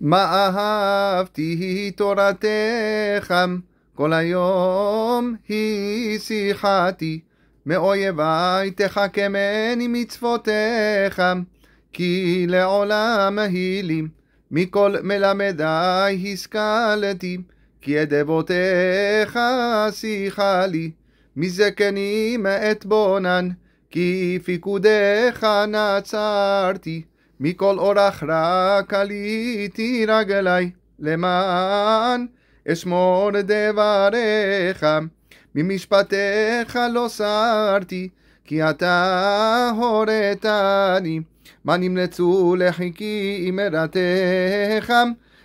מה אהבתי תורתך, כל היום היא שיחתי. מאויביי תחכמני מצוותיך, כי לעולם לי, מכל מלמדיי השכלתי, כי את דבותיך שיחה לי, מזקנים אתבונן, כי פיקודיך נצרתי. מכל אורח רק עליתי רגלי, למען אשמור דבריך, ממשפטיך לא סרתי, כי אתה הורתני, מה נמלצו לחיקי אמרתך,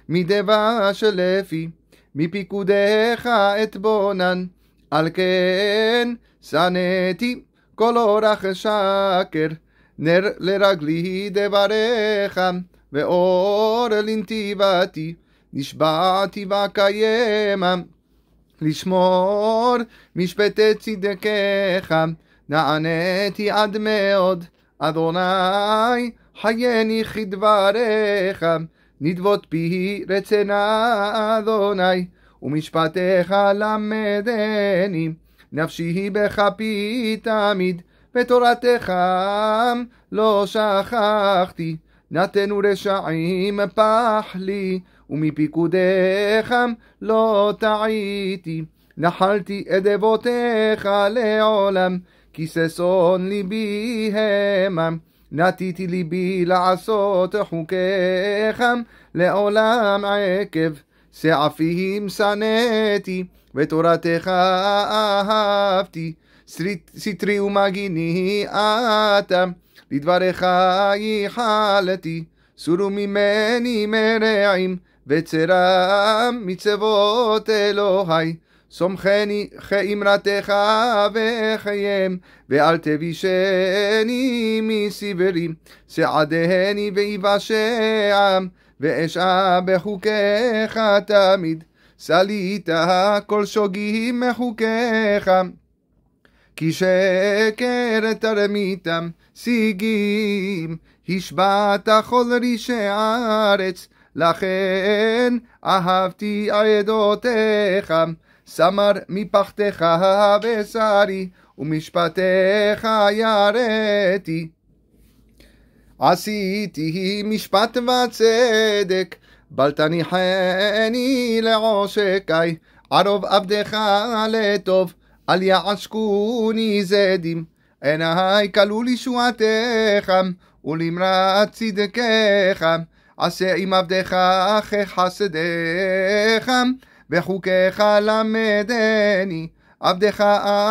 מדבה שלפי, מפיקודך אתבונן, על כן שנאתי כל אורח שקר. נר לרגלי דבריך, ואור לנתיבתי, נשבעתי ואקיימה. לשמור משפטי צדקיך, נעניתי עד מאוד, אדוני חייני כדבריך, נדבות פי רצנה אדוני, ומשפטיך למדני, נפשי בכפי תמיד. ותורתך לא שכחתי. נתנו רשעים פח לי, ומפיקודך לא טעיתי. נחלתי את דבותיך לעולם, כי ששון ליבי המה. נטיתי ליבי לעשות חוקיך לעולם עקב. שעפים שנאתי, ותורתך אהבתי. סטרי ומגיני אתה, לדבריך ייחלתי, סורו ממני מרעים, וצרם מצוות אלוהי. סומכני כאמרתך וחיים, ואל תבישני מסברי, סעדני ויבשעם, ואשע בחוקיך תמיד, סלית כל שוגים מחוקיך. כי שקר תרמיתם שיגים, השבעת כל רישי הארץ, לכן אהבתי עדותיך, סמר מפחתך בשרי, ומשפטיך יראתי. עשיתי משפט וצדק, בל תניחני לעושקי, ערוב עבדך לטוב. אל יעשקוני זדים, עיניי כלו לישועתך, ולמרת צדקך, עשה עם עבדך אחי חסדך, וחוקיך למדני, עבדך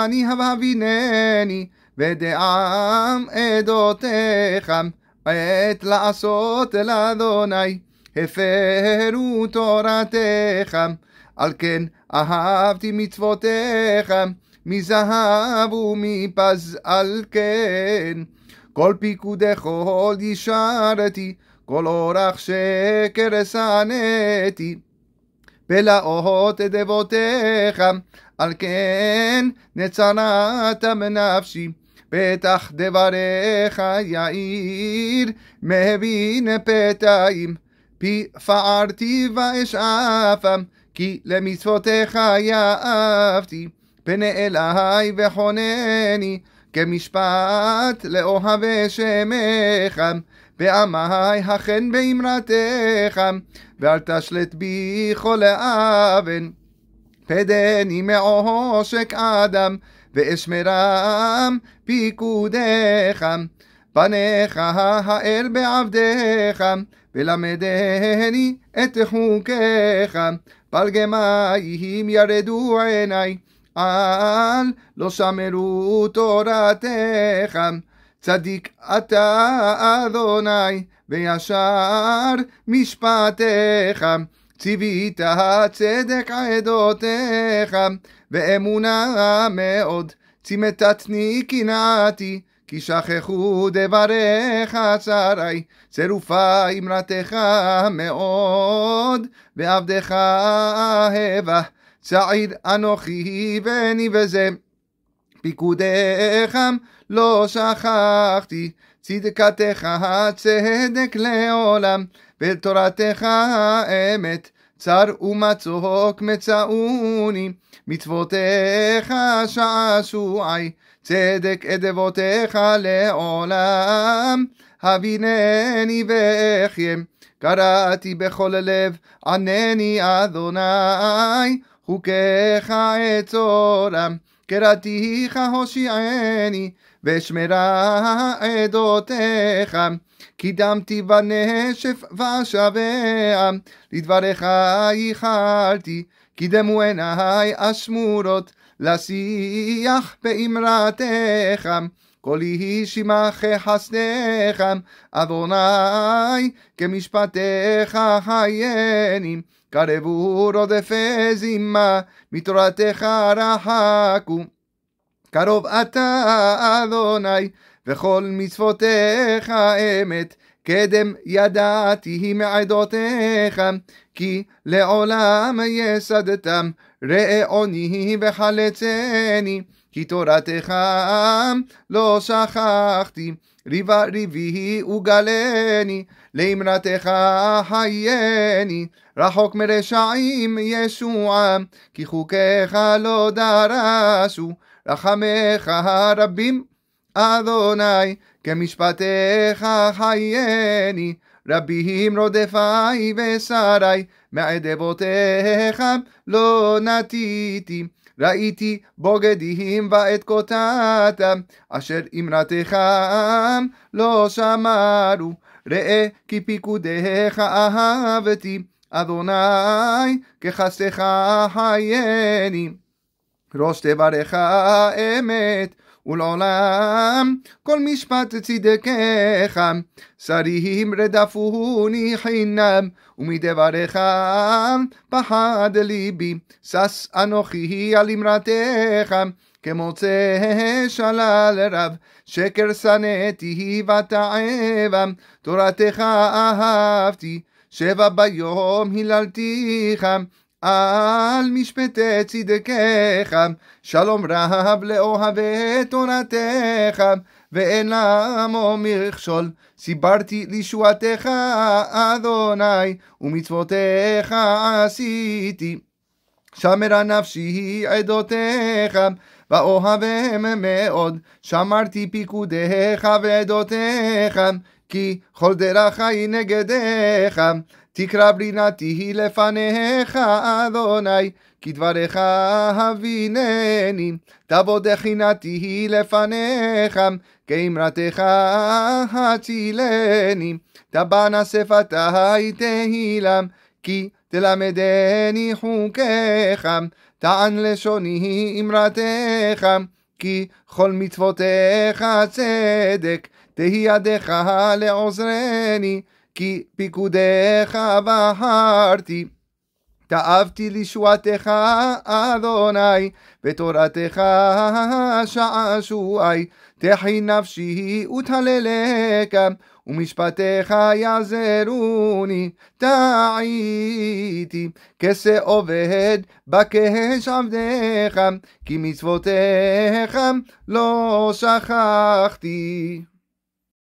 אני הבהבינני, ודעם עדותך, עת לעשות אל אדוני, הפרו תורתך. על כן אהבתי מצוותיך, מזהב ומפז על כן. כל פיקודך עול ישרתי, כל אורך שקר שנאתי. פלאות דבותיך, על כן נצרת מנפשי. פתח דבריך יאיר, מבין פתאים, פי פערתי ואשאפם. כי למצוותיך יאהבתי, פנה אליי וחונני, כמשפט לאוהבי שמך, בעמי החן באמרתך, ואל תשלט בי כל אבן. פדני מעושק אדם, ואשמרם פיקודך. פניך האר בעבדך, ולמדני את חוקיך. פלגי מים ירדו עיניי, אל לא שמרו תורתך. צדיק אתה אדוני, וישר משפטיך. ציווית צדק עדותיך, ואמונה מאוד. צימתתני קנאתי. כי שכחו דבריך צרי, צרופה אמרתך מאוד, ועבדך אהבה, צעיר אנוכי וזה. פיקודך לא שכחתי, צדקתך צדק לעולם, ותורתך אמת. צר ומצוק מצאוני, מצוותיך שעשועי, צדק אדבותיך לעולם, הבינני ואחיים. קראתי בכל לב, ענני אדוני, חוקיך אצורם. קראתיך הושיעני, ואשמרה עדותיך. קידמתי בנשף ואשבע, לדבריך ייחלתי, קידמו עיניי השמורות. לשיח באמרתך, קולי שימך חסדך, אדוני כמשפטיך חיינים, קרבו רודפי זימה, מתורתך רחקו. קרוב אתה, אדוני, וכל מצוותיך אמת, קדם ידעתי מעדותיך, כי לעולם יסדתם, עוני וחלצני, כי תורתך לא שכחתי, ריבה ריבי וגלני, לאמרתך חייני, רחוק מרשעים ישוע, כי חוקיך לא דרשו, רחמך רבים, אדוני, כמשפטיך חייני. רבים רודפיי ושרי, מעדבותיך לא נטיתי. ראיתי בוגדים ואת קוטטם, אשר אמרתכם לא שמרו. ראה כי פיקודיך אהבתי, אדוני כחסדך חייני. ראש תברך אמת, ולעולם כל משפט צדקך שרים רדפוני חינם ומדבריך פחד ליבי שש אנוכי על אמרתך כמוצא שלל רב, שקר שנאתי ותעבה, תורתך אהבתי, שבע ביום הללתיך, על משפטי צדקך, שלום רב לאוהבי תורתך, ואין לעמו מכשול. סיברתי לישועתך, אדוני, ומצוותיך עשיתי. שמרה נפשי עדותיך, ואוהבם מאוד, שמרתי פיקודיך ועדותיך, כי כל דרכי נגדיך. תקרא ברינתי היא לפניך, אדוני, כי דבריך הבינני. תבוא חינתי היא לפניך, כאמרתך הצילני. תבנה שפתי תהילם, כי תלמדני חוקיך. טען לשוני אמרתך, כי כל מצוותיך צדק. תהי ידך לעוזרני. כי פיקודיך בהרתי. תאבתי לשועתך, אדוני, ותורתך שעשועי. תחי נפשי ותהללך, ומשפטיך יעזרוני. תעיתי, עובד, בקש עבדך, כי מצוותיך לא שכחתי.